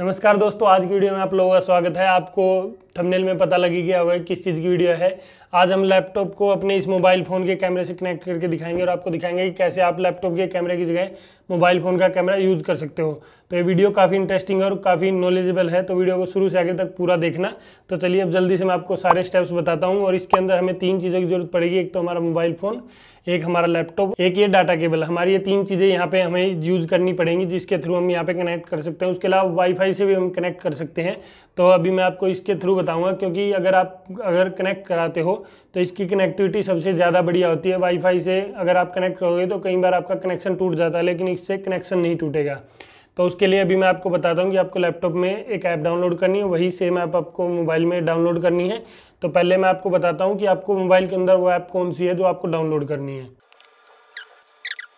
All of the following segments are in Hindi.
नमस्कार दोस्तों आज की वीडियो में आप लोगों का स्वागत है आपको थंबनेल में पता लगी गया होगा किस चीज़ की वीडियो है आज हम लैपटॉप को अपने इस मोबाइल फ़ोन के कैमरे से कनेक्ट करके दिखाएंगे और आपको दिखाएंगे कि कैसे आप लैपटॉप के कैमरे की जगह मोबाइल फ़ोन का कैमरा यूज़ कर सकते हो तो ये वीडियो काफ़ी इंटरेस्टिंग और काफ़ी नॉलेजेबल है तो वीडियो को शुरू से आगे तक पूरा देखना तो चलिए अब जल्दी से मैं आपको सारे स्टेप्स बताता हूँ और इसके अंदर हमें तीन चीज़ों की जरूरत पड़ेगी एक तो हमारा मोबाइल फ़ोन एक हमारा लैपटॉप एक ये डाटा केबल हमारी ये तीन चीज़ें यहाँ पे हमें यूज़ करनी पड़ेंगी जिसके थ्रू हम यहाँ पे कनेक्ट कर सकते हैं उसके अलावा वाईफाई से भी हम कनेक्ट कर सकते हैं तो अभी मैं आपको इसके थ्रू बताऊँगा क्योंकि अगर आप अगर कनेक्ट कराते हो तो इसकी कनेक्टिविटी सबसे ज़्यादा बढ़िया होती है वाईफाई से अगर आप कनेक्ट करोगे तो कई बार आपका कनेक्शन टूट जाता है लेकिन इससे कनेक्शन नहीं टूटेगा तो उसके लिए अभी मैं आपको बताता हूँ कि आपको लैपटॉप में एक ऐप डाउनलोड करनी है वही सेम ऐप आपको मोबाइल में डाउनलोड करनी है तो पहले मैं आपको बताता हूँ कि आपको मोबाइल के अंदर वो ऐप कौन सी है जो आपको डाउनलोड करनी है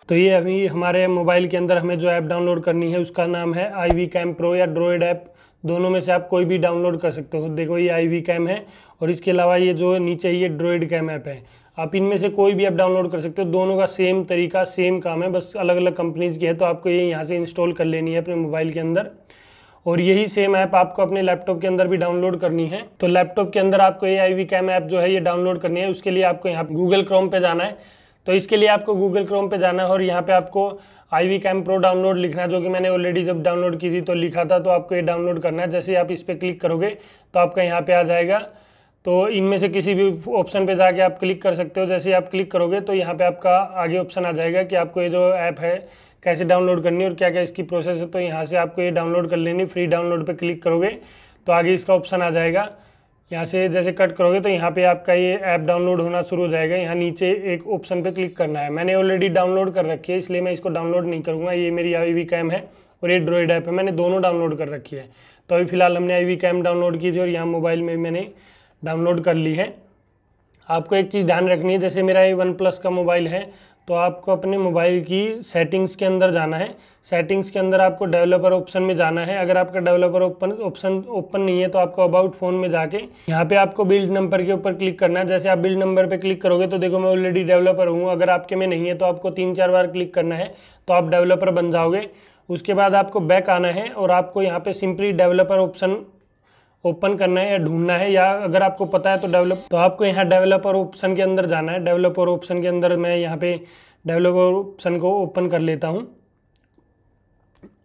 तो ये अभी हमारे मोबाइल के अंदर हमें जो ऐप डाउनलोड करनी है उसका नाम है आई वी कैम प्रो या ड्रोइड ऐप दोनों में से आप कोई भी डाउनलोड कर सकते हो देखो ये आई वी कैम है और इसके अलावा ये जो नीचे ये ड्रॉइड कैम ऐप है आप इनमें से कोई भी आप डाउनलोड कर सकते हो दोनों का सेम तरीका सेम काम है बस अलग अलग कंपनीज की है तो आपको ये यहाँ से इंस्टॉल कर लेनी है अपने मोबाइल के अंदर और यही सेम ऐप आपको अपने लैपटॉप के अंदर भी डाउनलोड करनी है तो लैपटॉप के अंदर आपको ये आई वी कैम ऐप जो है ये डाउनलोड करनी है उसके लिए आपको यहाँ गूगल क्रोम पर जाना है तो इसके लिए आपको गूगल क्रोम पर जाना है और यहाँ पे आपको I V Cam Pro download लिखना जो कि मैंने ऑलरेडी जब डाउनलोड की थी तो लिखा था तो आपको ये डाउनलोड करना है जैसे आप इस पर क्लिक करोगे तो आपका यहाँ पे आ जाएगा तो इनमें से किसी भी ऑप्शन पे जाके आप क्लिक कर सकते हो जैसे आप क्लिक करोगे तो यहाँ पे आपका आगे ऑप्शन आ जाएगा कि आपको ये जो ऐप है कैसे डाउनलोड करनी है और क्या क्या इसकी प्रोसेस है तो यहाँ से आपको ये डाउनलोड कर लेनी फ्री डाउनलोड पर क्लिक करोगे तो आगे इसका ऑप्शन आ जाएगा यहाँ से जैसे कट करोगे तो यहाँ पे आपका ये ऐप डाउनलोड होना शुरू हो जाएगा यहाँ नीचे एक ऑप्शन पे क्लिक करना है मैंने ऑलरेडी डाउनलोड कर रखी है इसलिए मैं इसको डाउनलोड नहीं करूँगा ये मेरी आई वी कैम है और ये ड्रॉइड ऐप है मैंने दोनों डाउनलोड कर रखी है तो अभी फिलहाल हमने आई वी कैम डाउनलोड की थी और यहाँ मोबाइल में मैंने डाउनलोड कर ली है आपको एक चीज़ ध्यान रखनी है जैसे मेरा ये वन प्लस का मोबाइल है तो आपको अपने मोबाइल की सेटिंग्स के अंदर जाना है सेटिंग्स के अंदर आपको डेवलपर ऑप्शन में जाना है अगर आपका डेवलपर ओपन ऑप्शन ओपन नहीं है तो आपको अबाउट फ़ोन में जाके यहाँ पे आपको बिल्ड नंबर के ऊपर क्लिक करना है जैसे आप बिल्ड नंबर पे क्लिक करोगे तो देखो मैं ऑलरेडी डेवलपर हूँ अगर आपके में नहीं है तो आपको तीन चार बार क्लिक करना है तो आप डेवलपर बन जाओगे उसके बाद आपको बैक आना है और आपको यहाँ पर सिंपली डेवलपर ऑप्शन ओपन करना है या ढूंढना है या अगर आपको पता है तो डेवलप तो आपको यहाँ डेवलपर ऑप्शन के अंदर जाना है डेवलपर ऑप्शन के अंदर मैं यहाँ पे डेवलपर ऑप्शन को ओपन कर लेता हूँ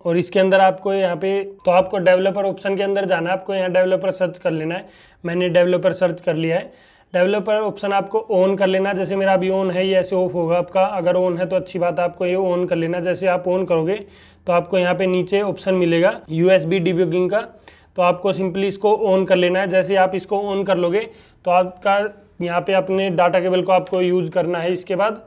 और इसके अंदर आपको यहाँ पे तो आपको डेवलपर ऑप्शन के अंदर जाना है आपको यहाँ डेवलपर सर्च कर लेना है मैंने डेवलपर सर्च कर लिया है डेवलपर ऑप्शन आपको ऑन कर लेना जैसे मेरा अभी ऑन है ये ऐसे ऑफ होगा आपका अगर ऑन है तो अच्छी बात है आपको ये ऑन कर लेना जैसे आप ऑन करोगे तो आपको यहाँ पे नीचे ऑप्शन मिलेगा यू एस का तो आपको सिंपली इसको ऑन कर लेना है जैसे आप इसको ऑन कर लोगे तो आपका यहाँ पे अपने डाटा केबल को आपको यूज़ करना है इसके बाद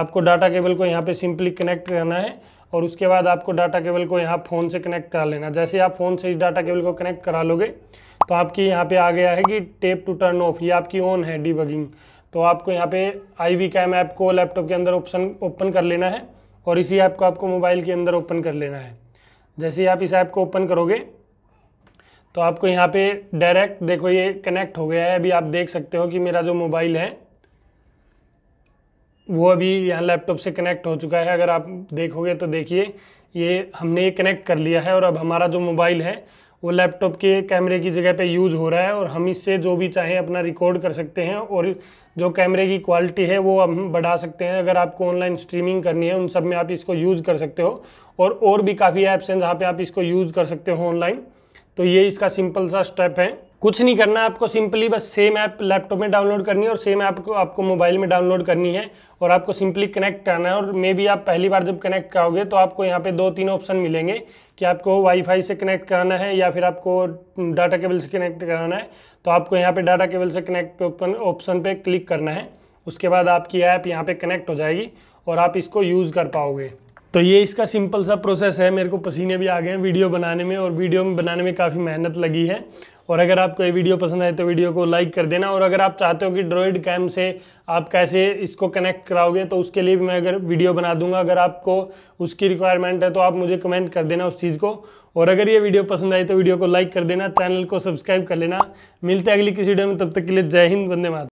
आपको डाटा केबल को यहाँ पे सिंपली कनेक्ट करना है और उसके बाद आपको डाटा केबल को यहाँ फ़ोन से कनेक्ट करा लेना जैसे आप फ़ोन से इस डाटा केबल को कनेक्ट करा लोगे तो आपकी यहाँ पे आ गया है कि टेप टू टर्न ऑफ ये आपकी ऑन है डिबगिंग तो आपको यहाँ पे आई वी कैम ऐप को लैपटॉप के अंदर ऑप्शन ओपन कर लेना है और इसी ऐप को आपको मोबाइल के अंदर ओपन कर लेना है जैसे ही आप इस ऐप को ओपन करोगे तो आपको यहाँ पे डायरेक्ट देखो ये कनेक्ट हो गया है अभी आप देख सकते हो कि मेरा जो मोबाइल है वो अभी यहाँ लैपटॉप से कनेक्ट हो चुका है अगर आप देखोगे तो देखिए ये हमने ये कनेक्ट कर लिया है और अब हमारा जो मोबाइल है वो लैपटॉप के कैमरे की जगह पे यूज़ हो रहा है और हम इससे जो भी चाहें अपना रिकॉर्ड कर सकते हैं और जो कैमरे की क्वालिटी है वो हम बढ़ा सकते हैं अगर आपको ऑनलाइन स्ट्रीमिंग करनी है उन सब में आप इसको यूज़ कर सकते हो और और भी काफ़ी ऐप्स हैं जहाँ पे आप इसको यूज़ कर सकते हो ऑनलाइन तो ये इसका सिंपल सा स्टेप है कुछ नहीं करना है आपको सिंपली बस सेम ऐप लैपटॉप में डाउनलोड करनी है और सेम ऐप को आपको मोबाइल में डाउनलोड करनी है और आपको सिंपली कनेक्ट करना है और मे भी आप पहली बार जब कनेक्ट कराओगे तो आपको यहाँ पे दो तीन ऑप्शन मिलेंगे कि आपको वाईफाई से कनेक्ट कराना है या फिर आपको डाटा केबल से कनेक्ट कराना है तो आपको यहाँ पर डाटा केबल से कनेक्ट ऑप्शन पर क्लिक करना है उसके बाद आपकी ऐप यहाँ पर कनेक्ट हो जाएगी और आप इसको यूज़ कर पाओगे तो ये इसका सिंपल सा प्रोसेस है मेरे को पसीने भी आ गए हैं वीडियो बनाने में और वीडियो में बनाने में काफ़ी मेहनत लगी है और अगर आपको ये वीडियो पसंद आए तो वीडियो को लाइक कर देना और अगर आप चाहते हो कि ड्रॉइड कैम से आप कैसे इसको कनेक्ट कराओगे तो उसके लिए भी मैं अगर वीडियो बना दूंगा अगर आपको उसकी रिक्वायरमेंट है तो आप मुझे कमेंट कर देना उस चीज़ को और अगर ये वीडियो पसंद आई तो वीडियो को लाइक कर देना चैनल को सब्सक्राइब कर लेना मिलते अगली किसी वीडियो में तब तक के लिए जय हिंद वंदे माता